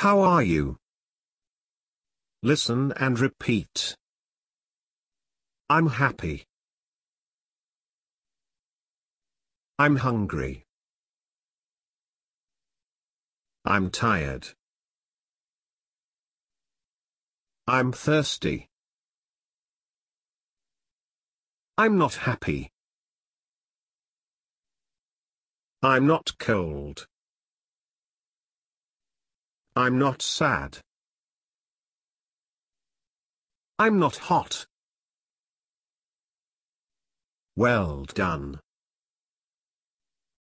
How are you? Listen and repeat. I'm happy. I'm hungry. I'm tired. I'm thirsty. I'm not happy. I'm not cold. I'm not sad. I'm not hot. Well done.